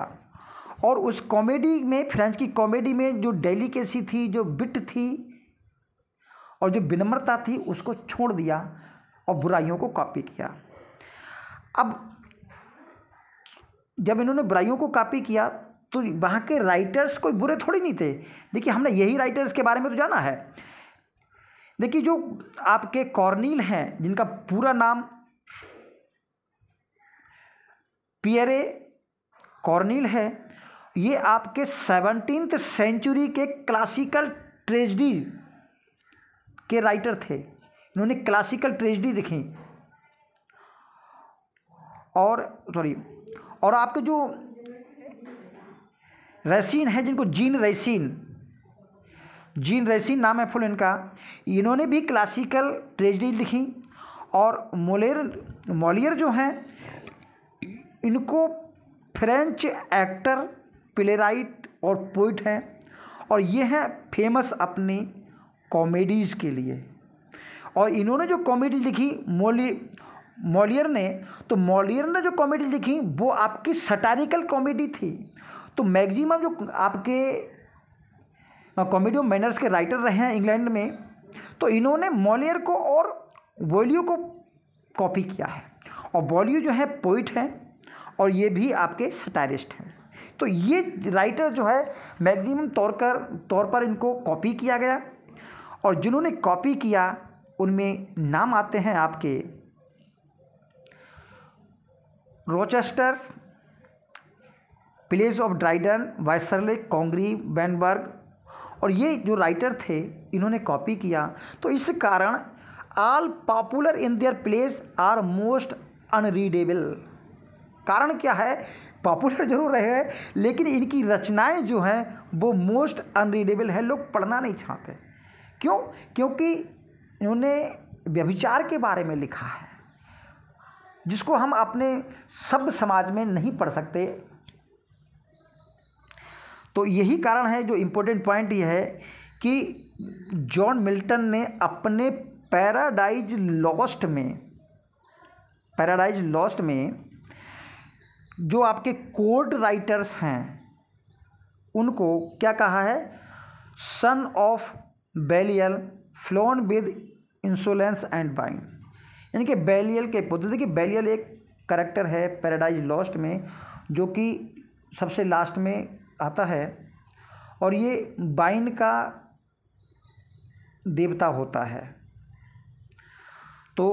और उस कॉमेडी में फ्रेंच की कॉमेडी में जो डेलीकेसी थी जो बिट थी और जो विनम्रता थी उसको छोड़ दिया और बुराइयों को कॉपी किया अब जब इन्होंने बुराइयों को कॉपी किया तो वहाँ के राइटर्स कोई बुरे थोड़ी नहीं थे देखिए हमने यही राइटर्स के बारे में तो जाना है देखिए जो आपके कॉर्नील हैं जिनका पूरा नाम पियरे कॉर्निल है ये आपके सेवनटीन्थ सेंचुरी के क्लासिकल ट्रेजडी के राइटर थे इन्होंने क्लासिकल ट्रेजडी लिखी और सॉरी और आपके जो रैसीन है जिनको जीन रैसीन जीन रैसीन नाम है फुल इनका इन्होंने भी क्लासिकल ट्रेजडी लिखी और मोलेर मोलियर जो हैं इनको फ्रेंच एक्टर प्लेराइट और पोइट हैं और ये हैं फेमस अपने कॉमेडीज़ के लिए और इन्होंने जो कॉमेडी लिखी मोली मॉलियर ने तो मॉलियर ने जो कॉमेडी लिखी वो आपकी सटारिकल कॉमेडी थी तो मैक्सिमम जो आपके कॉमेडी मैनर्स के राइटर रहे हैं इंग्लैंड में तो इन्होंने मॉलियर को और वोलियो को कॉपी किया है और वोलियो जो है पोइट है और ये भी आपके सटायरिस्ट हैं तो ये राइटर जो है मैगजिम तौर कर तौर पर इनको कॉपी किया गया और जिन्होंने कॉपी किया उनमें नाम आते हैं आपके Rochester plays of Dryden Wycherley Congreve Vanbrugh और ये जो राइटर थे इन्होंने कॉपी किया तो इस कारण all popular in their plays are most unreadable कारण क्या है पॉपुलर जरूर रहे हैं लेकिन इनकी रचनाएं जो हैं वो मोस्ट अनरीडेबल है लोग पढ़ना नहीं चाहते क्यों क्योंकि इन्होंने व्यभिचार के बारे में लिखा है जिसको हम अपने सब समाज में नहीं पढ़ सकते तो यही कारण है जो इम्पोर्टेंट पॉइंट ये है कि जॉन मिल्टन ने अपने पैराडाइज लॉस्ट में पैराडाइज लॉस्ट में जो आपके कोड राइटर्स हैं उनको क्या कहा है son of Belial flown with insolence and wine यानी कि बेलियल के पुत्र देखिए बेलियल एक करेक्टर है पैराडाइज लॉस्ट में जो कि सबसे लास्ट में आता है और ये बाइन का देवता होता है तो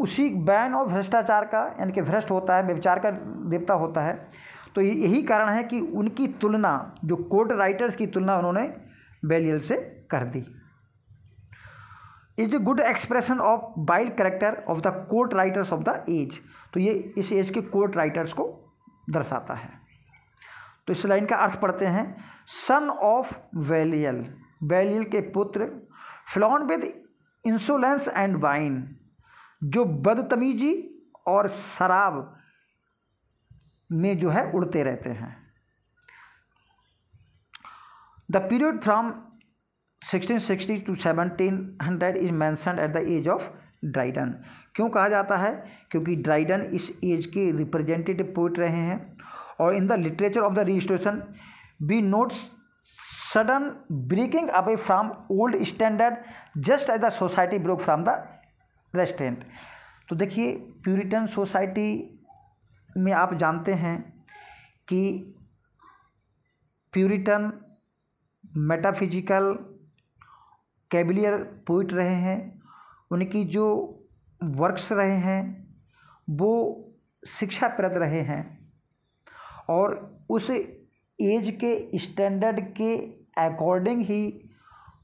उसी बैन और भ्रष्टाचार का यानी कि भ्रष्ट होता है व्यविचार का देवता होता है तो यही कारण है कि उनकी तुलना जो कोर्ट राइटर्स की तुलना उन्होंने बेलियल से कर दी is a good expression of vile character of the court writers of the age तो ये इस एज के कोर्ट राइटर्स को दर्शाता है तो इस लाइन का अर्थ पढ़ते हैं सन ऑफ वेलियल बैलियल के पुत्र flown with insolence and wine जो बदतमीजी और शराब में जो है उड़ते रहते हैं the period from 1660 to 1700 is mentioned at the age of Dryden क्यों कहा जाता है क्योंकि ड्राइडन इस एज के रिप्रेजेंटेटिव पोइट रहे हैं और in the literature of the registration we notes sudden breaking away from old standard just as the society broke from the restraint तो देखिए प्यूरिटन सोसाइटी में आप जानते हैं कि प्यूरिटन मेटाफिजिकल कैबिलियर पोइट रहे हैं उनकी जो वर्क्स रहे हैं वो शिक्षा प्रद रहे हैं और उस एज के स्टैंडर्ड के अकॉर्डिंग ही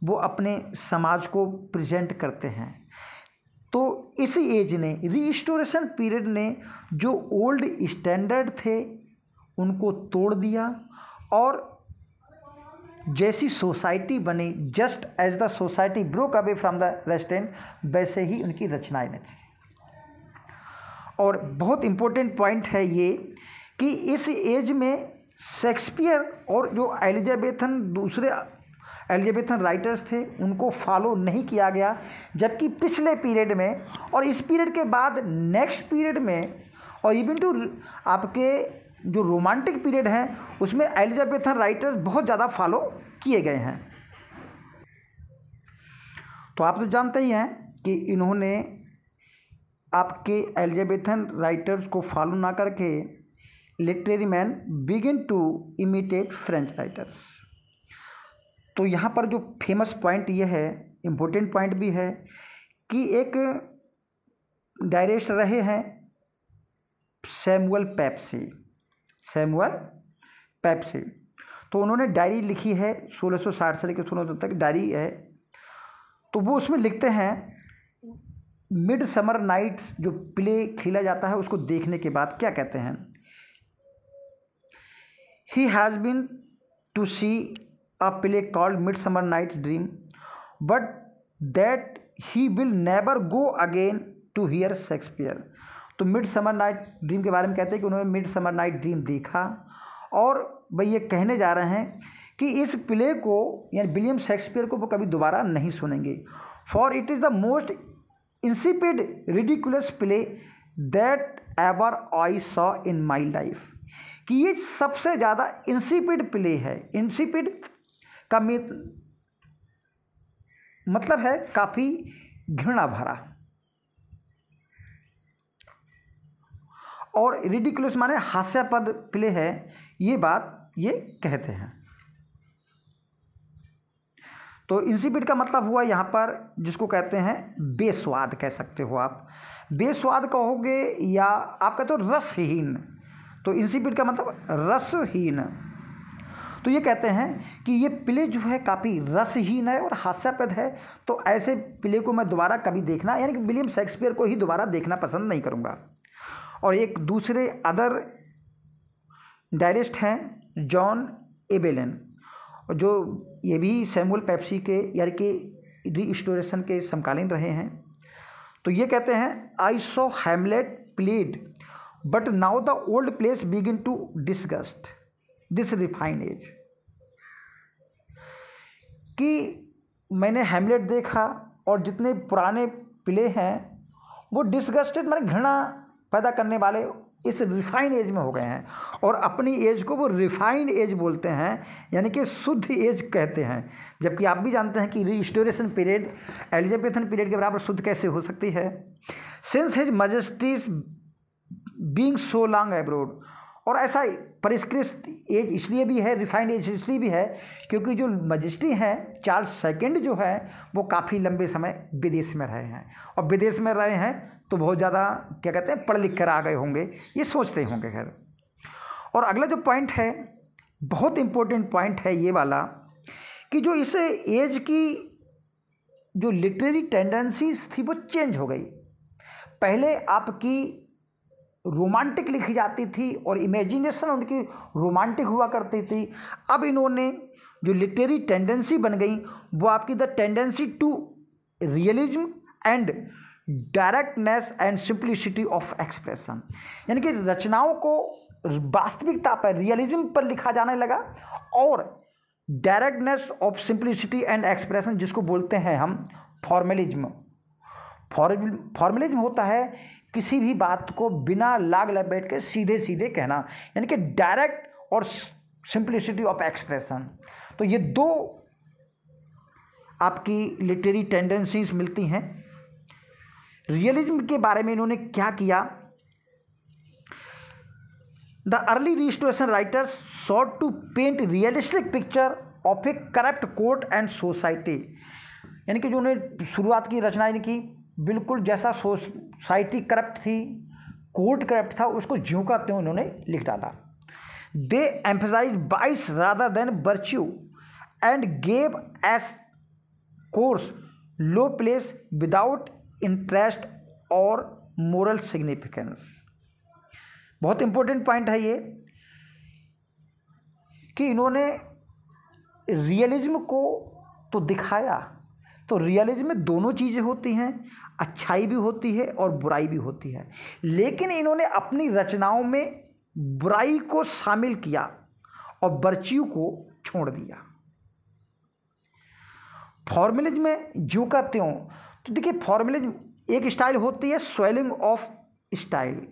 वो अपने समाज को प्रेजेंट करते हैं तो इस एज ने रिस्टोरेशन पीरियड ने जो ओल्ड स्टैंडर्ड थे उनको तोड़ दिया और जैसी सोसाइटी बनी just as the society broke away from the restraint वैसे ही उनकी रचनाएं नची और बहुत इम्पोर्टेंट पॉइंट है ये कि इस एज में शेक्सपियर और जो एलिजाबेथन दूसरे एलिजेबेथन राइटर्स थे उनको फॉलो नहीं किया गया जबकि पिछले पीरियड में और इस पीरियड के बाद नेक्स्ट पीरियड में और इवन टू आपके जो रोमांटिक पीरियड हैं उसमें एलिजाबेथन राइटर्स बहुत ज़्यादा फॉलो किए गए हैं तो आप तो जानते ही हैं कि इन्होंने आपके एलिजाबेथन राइटर्स को फॉलो ना करके literary man begin to imitate French writers तो यहाँ पर जो फेमस पॉइंट ये है इम्पोर्टेंट पॉइंट भी है कि एक डायरेस्ट रहे हैं सैमुअल पैप्सी सैमुअल पैप्सी तो उन्होंने डायरी लिखी है 1660 से लेकर सोलह सौ तक डायरी है तो वो उसमें लिखते हैं मिड समर नाइट जो प्ले खेला जाता है उसको देखने के बाद क्या कहते हैं he has been to see a play called mid summer night dream but that he will never go again to hear Shakespeare तो मिड समर नाइट ड्रीम के बारे में कहते हैं कि उन्होंने मिड समर नाइट ड्रीम देखा और भाई ये कहने जा रहे हैं कि इस प्ले को यानी विलियम शेक्सपियर को वो कभी दोबारा नहीं सुनेंगे for it is the most insipid ridiculous play that ever I saw in my life कि ये सबसे ज़्यादा इंसिपिड प्ले है इंसिपिड का मतलब है काफ़ी घृणा भरा और रिडिकुलस माने हास्यपद प्ले है ये बात ये कहते हैं तो इंसिपिट का मतलब हुआ यहाँ पर जिसको कहते हैं बेस्वाद कह सकते हो आप बेस्वाद कहोगे या आप कहते हो रसहीन तो इंसिपिट का मतलब रसहीन तो ये कहते हैं कि ये प्ले जो है काफ़ी रसहीन है और हास्यप्रद है तो ऐसे प्ले को मैं दोबारा कभी देखना यानी कि विलियम शेक्सपियर को ही दोबारा देखना पसंद नहीं करूँगा और एक दूसरे अदर डायरेस्ट हैं जॉन एबेलन जो ये भी सैमुअल पेप्सी के यानी कि रिस्टोरेशन के समकालीन रहे हैं तो ये कहते हैं I saw Hamlet played but now the old plays begin to disgust this refined age कि मैंने हेमलेट देखा और जितने पुराने प्ले हैं वो डिसगस्टेड मैंने घृणा पैदा करने वाले इस रिफाइन एज में हो गए हैं और अपनी एज को वो रिफाइंड एज बोलते हैं यानी कि शुद्ध एज कहते हैं जबकि आप भी जानते हैं कि रिस्टोरेशन पीरियड एलिजाबेथन पीरियड के बराबर शुद्ध कैसे हो सकती है since his majesty's being so long abroad और ऐसा परिष्कृत एज इसलिए भी है रिफाइंड एज इसलिए भी है क्योंकि जो मजिस्ट्री हैं चार्ल्स सेकेंड जो है वो काफ़ी लंबे समय विदेश में रहे हैं और विदेश में रहे हैं तो बहुत ज़्यादा क्या कहते हैं पढ़ लिख कर आ गए होंगे ये सोचते होंगे खैर और अगला जो पॉइंट है बहुत इम्पोर्टेंट पॉइंट है ये वाला कि जो इस एज की जो लिटरेरी टेंडेंसीज थी वो चेंज हो गई पहले आपकी रोमांटिक लिखी जाती थी और इमेजिनेशन उनकी रोमांटिक हुआ करती थी अब इन्होंने जो लिटरेरी टेंडेंसी बन गई वो आपकी the tendency to realism and directness and simplicity of expression यानी कि रचनाओं को वास्तविकता पर रियलिज्म पर लिखा जाने लगा और directness of simplicity and expression जिसको बोलते हैं हम फॉर्मेलिज्म फॉर्मेलिज्म होता है किसी भी बात को बिना लाग लपेट के सीधे सीधे कहना यानी कि डायरेक्ट और सिंप्लिसिटी ऑफ एक्सप्रेशन तो ये दो आपकी लिटरेरी टेंडेंसीज मिलती हैं रियलिज्म के बारे में इन्होंने क्या किया the early restoration writers sought to paint realistic picture of a corrupt court and society यानी कि जो उन्होंने शुरुआत की रचना की बिल्कुल जैसा सोसाइटी करप्ट थी कोर्ट करप्ट था उसको ज्यों का त्यों उन्होंने लिख डाला they emphasize vice rather than virtue and gave एस coarse low place without interest और मोरल सिग्निफिकेंस बहुत इंपॉर्टेंट पॉइंट है ये कि इन्होंने रियलिज्म को तो दिखाया तो रियलिज्म में दोनों चीज़ें होती हैं अच्छाई भी होती है और बुराई भी होती है लेकिन इन्होंने अपनी रचनाओं में बुराई को शामिल किया और बर्चियों को छोड़ दिया फॉर्मेलिज्म में जो कहते हो तो देखिए फॉर्मेलिज्म एक स्टाइल होती है swelling of style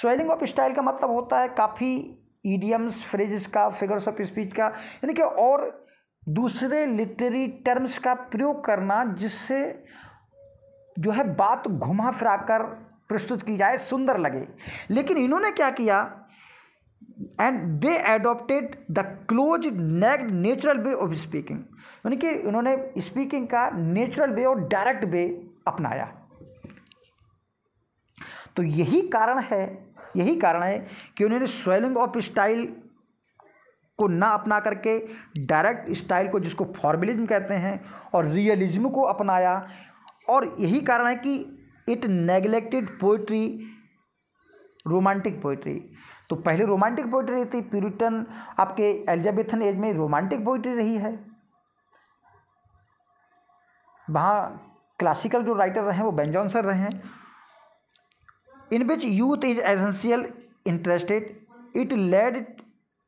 swelling of style का मतलब होता है काफ़ी ईडियम्स फ्रेजेस का फिगर्स ऑफ स्पीच का यानी कि और दूसरे लिटरेरी टर्म्स का प्रयोग करना जिससे जो है बात घुमा फिरा कर प्रस्तुत की जाए सुंदर लगे लेकिन इन्होंने क्या किया and they adopted the close naked natural way of speaking यानी कि इन्होंने स्पीकिंग का नेचुरल वे और डायरेक्ट वे अपनाया तो यही कारण है यही कारण है कि उन्होंने स्वेलिंग ऑफ स्टाइल को ना अपना करके डायरेक्ट स्टाइल को जिसको फॉर्मलिज्म कहते हैं और रियलिज्म को अपनाया और यही कारण है कि it neglected poetry romantic poetry तो पहले रोमांटिक पोइट्री थी प्यूरिटन आपके एलिजाबेथन एज में रोमांटिक पोइट्री रही है वहाँ क्लासिकल जो राइटर रहे हैं वो बेंजॉन सर रहे हैं in which youth is essential interested it led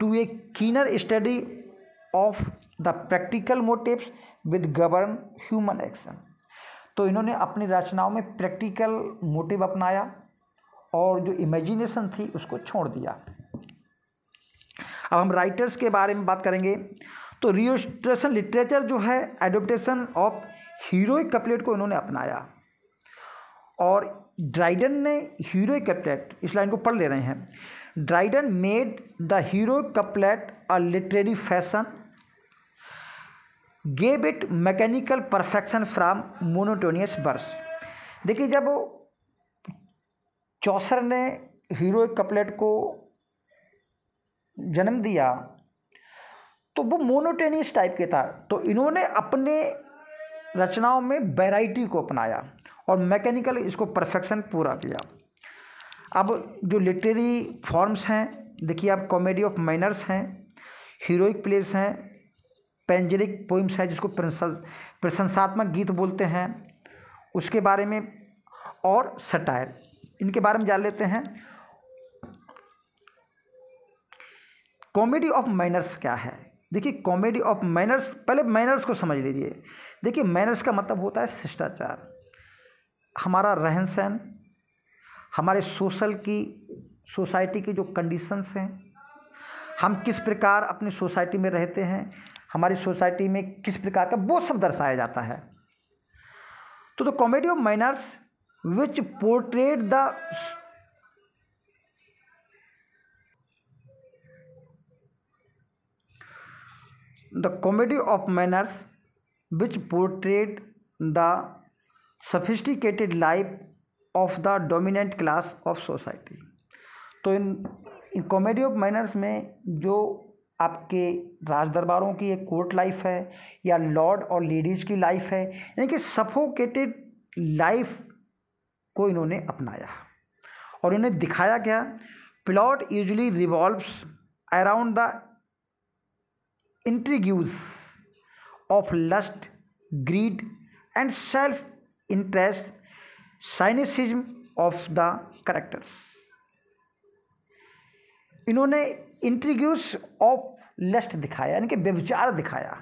to a keener study of the practical motives with govern human action तो इन्होंने अपनी रचनाओं में प्रैक्टिकल मोटिव अपनाया और जो इमेजिनेशन थी उसको छोड़ दिया अब हम राइटर्स के बारे में बात करेंगे तो रियोस्ट्रेशन लिटरेचर जो है एडोप्टेशन ऑफ हीरोइक कपलेट को इन्होंने अपनाया और ड्राइडन ने हीरोइक कपलेट इस लाइन को पढ़ ले रहे हैं Dryden made the hero couplet a literary fashion gave it mechanical perfection from monotonous verse देखिए जब चौसर ने हीरो कपलेट को जन्म दिया तो वो मोनोटेनियस टाइप के था तो इन्होंने अपने रचनाओं में वैराइटी को अपनाया और मैकेनिकल इसको परफेक्शन पूरा किया अब जो लिटरेरी फॉर्म्स हैं देखिए आप कॉमेडी ऑफ माइनर्स हैं हीरोइक प्लेस हैं पेंजरिक पोइम्स हैं जिसको प्रशंसात्मक गीत बोलते हैं उसके बारे में और सटायर इनके बारे में जान लेते हैं कॉमेडी ऑफ माइनर्स क्या है देखिए कॉमेडी ऑफ मैनर्स पहले मैनर्स को समझ लीजिए देखिए मैनर्स का मतलब होता है शिष्टाचार हमारा रहन सहन हमारे सोशल की सोसाइटी की जो कंडीशंस हैं हम किस प्रकार अपनी सोसाइटी में रहते हैं हमारी सोसाइटी में किस प्रकार का वो सब दर्शाया जाता है तो the comedy of manners which portrait the the comedy of manners which portrait the sophisticated life of the dominant class of society तो इन इन कॉमेडी ऑफ माइनर्स में जो आपके राज दरबारों की एक कोर्ट लाइफ है या लॉर्ड और लेडीज़ की लाइफ है यानी कि सफोकेटेड लाइफ को इन्होंने अपनाया और इन्हें दिखाया क्या plot usually revolves around the intrigues of lust greed and self interest cynicism of the character इन्होंने इंट्रीग्यूस ऑफ लस्ट दिखाया यानी कि व्यविचार दिखाया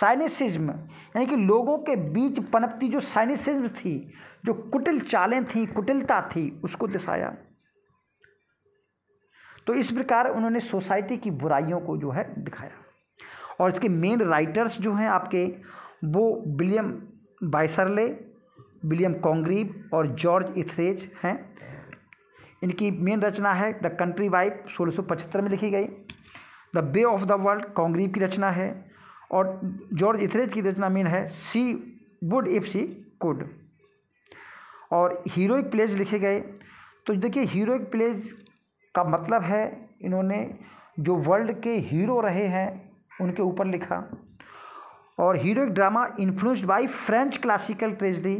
साइनिसिज्म यानी कि लोगों के बीच पनपती जो साइनिसिज्म थी जो कुटिल चालें थी कुटिलता थी उसको दिखाया तो इस प्रकार उन्होंने सोसाइटी की बुराइयों को जो है दिखाया और इसके मेन राइटर्स जो हैं आपके वो विलियम बाइसरले विलियम कॉन्ग्रीव और जॉर्ज इथरेज हैं इनकी मेन रचना है द कंट्री वाइफ सोलह में लिखी गई the way of the world Congreve की रचना है और जॉर्ज इथरेज की रचना मेन है she would if she could और हीरोइक प्लेज लिखे गए तो देखिए हीरोइक प्लेज का मतलब है इन्होंने जो वर्ल्ड के हीरो रहे हैं उनके ऊपर लिखा और heroic drama influenced by French classical tragedy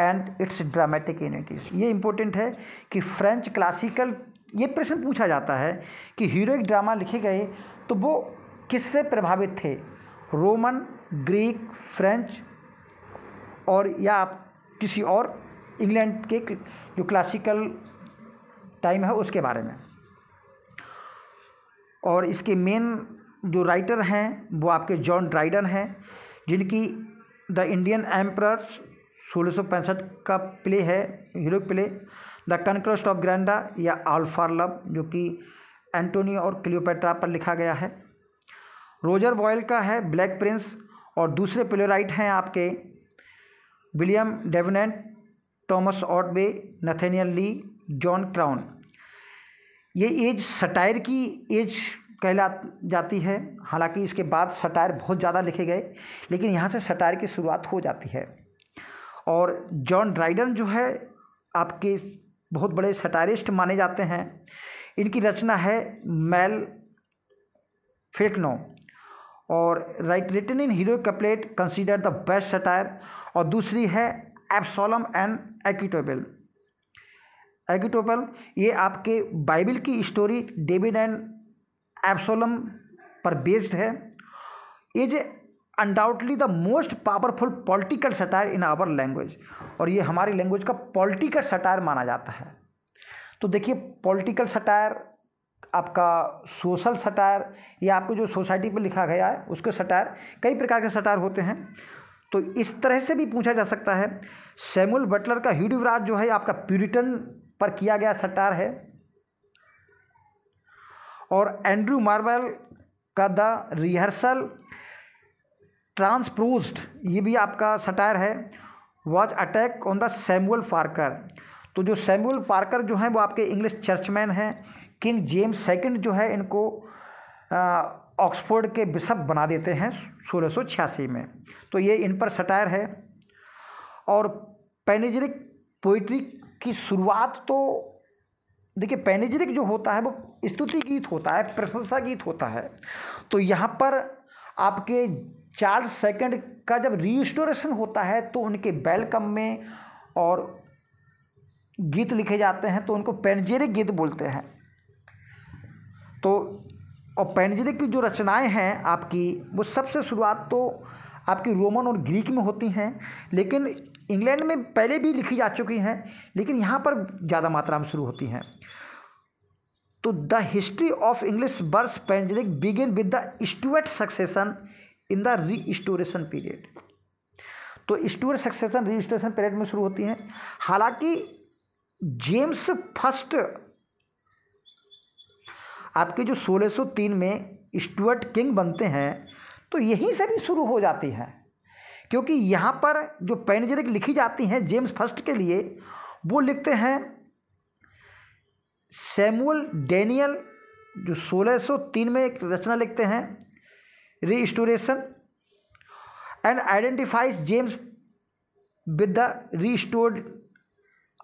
and its dramatic unities ये इम्पोर्टेंट है कि फ्रेंच क्लासिकल ये प्रश्न पूछा जाता है कि हीरोइक ड्रामा लिखे गए तो वो किससे प्रभावित थे रोमन ग्रीक फ्रेंच और या आप किसी और इंग्लैंड के जो क्लासिकल टाइम है उसके बारे में और इसके मेन जो राइटर हैं वो आपके जॉन ड्राइडन हैं जिनकी द इंडियन एम्प्रर्स सोलह का प्ले है hero play the conquest of Granada या आल्फार फॉर लव जो कि एंटोनी और क्लियोपेट्रा पर लिखा गया है रोजर बॉयल का है ब्लैक प्रिंस और दूसरे प्लेराइट हैं आपके William Davenant Thomas Otway Nathaniel Lee John Crowne ये एज सटायर की एज कहला जाती है हालांकि इसके बाद सटायर बहुत ज़्यादा लिखे गए लेकिन यहाँ से सटायर की शुरुआत हो जाती है और जॉन ड्राइडन जो है आपके बहुत बड़े सटारिस्ट माने जाते हैं इनकी रचना है मैल फेकनो और right written in hero couplet considered the best satire और दूसरी है एप्सोलम एंड एक्टोबल एक्टोबल ये आपके बाइबल की स्टोरी डेविड एंड एप्सोलम पर बेस्ड है ये जो undoubtedly the most powerful political satire in our language और ये हमारी लैंग्वेज का पॉलिटिकल सटायर माना जाता है तो देखिए पॉलिटिकल सटायर आपका सोशल सटायर या आपको जो सोसाइटी पर लिखा गया है उसके सटायर कई प्रकार के सटायर होते हैं तो इस तरह से भी पूछा जा सकता है सैमुअल बटलर का ह्यूडिवराज जो है आपका प्यूरिटन पर किया गया सटार है और एंड्रू मार्वल का द रिहर्सल ट्रांसप्रूस्ड ये भी आपका सटायर है was attack on the Samuel Parker तो जो सैमुअल फारकर जो हैं वो आपके इंग्लिश चर्चमैन हैं किंग जेम्स सेकंड जो है इनको ऑक्सफोर्ड के बिशप बना देते हैं सोलह में तो ये इन पर सटायर है और पैनेजरिक पोइट्री की शुरुआत तो देखिए पैनेजरिक जो होता है वो स्तुति गीत होता है प्रशंसा गीत होता है तो यहाँ पर आपके चार्ल्स सेकेंड का जब रिस्टोरेशन होता है तो उनके बेलकम में और गीत लिखे जाते हैं तो उनको पेनजेरिक गीत बोलते हैं तो और पेनजेरिक की जो रचनाएं हैं आपकी वो सबसे शुरुआत तो आपकी रोमन और ग्रीक में होती हैं लेकिन इंग्लैंड में पहले भी लिखी जा चुकी हैं लेकिन यहाँ पर ज़्यादा मात्रा में शुरू होती हैं तो the history of English verse panegyric begin with the Stuart succession in the restoration period तो स्टोर सक्सेशन स्टोरेशन पीरियड में शुरू होती हैं हालांकि जेम्स फर्स्ट आपके जो 1603 में स्टुअर्ट किंग बनते हैं तो यहीं से भी शुरू हो जाती हैं क्योंकि यहाँ पर जो पैनजरिक लिखी जाती हैं जेम्स फर्स्ट के लिए वो लिखते हैं सैमुअल डेनियल जो 1603 में एक रचना लिखते हैं restoration and identifies James with the restored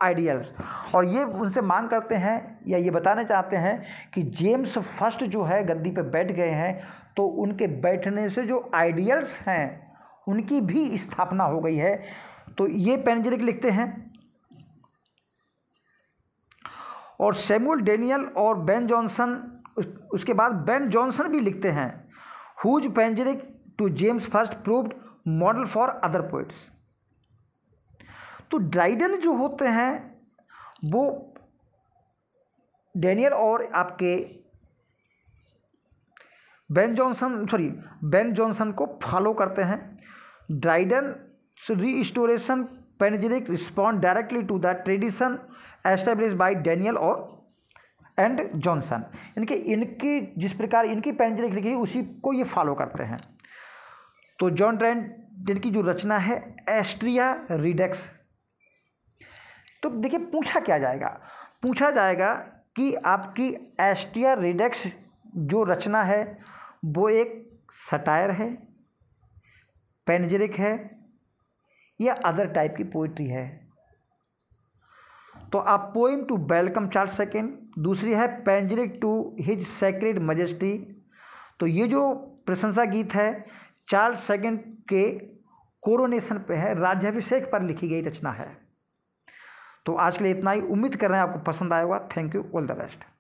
ideals और ये उनसे मांग करते हैं या ये बताना चाहते हैं कि जेम्स फर्स्ट जो है गद्दी पे बैठ गए हैं तो उनके बैठने से जो आइडियल्स हैं उनकी भी स्थापना हो गई है तो ये पेनजरिक लिखते हैं और सेमुल डेनियल और बेन जॉनसन उसके बाद बेन जॉनसन भी लिखते हैं whose panegyric to James first proved model for other poets तो ड्राइडन जो होते हैं वो डेनियल और आपके Ben Jonson sorry Ben Jonson को फॉलो करते हैं Dryden restoration panegyric respond directly to the tradition establish by Daniel और एंड जॉनसन कि इनकी जिस प्रकार इनकी पैरेंट लिखी गई उसी को ये फॉलो करते हैं तो जॉन ट्रेंड इनकी जो रचना है एस्ट्रिया रिडेक्स तो देखिए पूछा क्या जाएगा पूछा जाएगा कि आपकी एस्ट्रिया रिडेक्स जो रचना है वो एक सटायर है पेनजरिक है या अदर टाइप की पोइट्री है तो आप poem to welcome Charles second दूसरी है panegyric to his sacred majesty तो ये जो प्रशंसा गीत है चार्ल्स सेकेंड के कोरोनेशन पे है राज्याभिषेक पर लिखी गई रचना है तो आज के लिए इतना ही उम्मीद कर रहे हैं आपको पसंद आएगा thank you all the best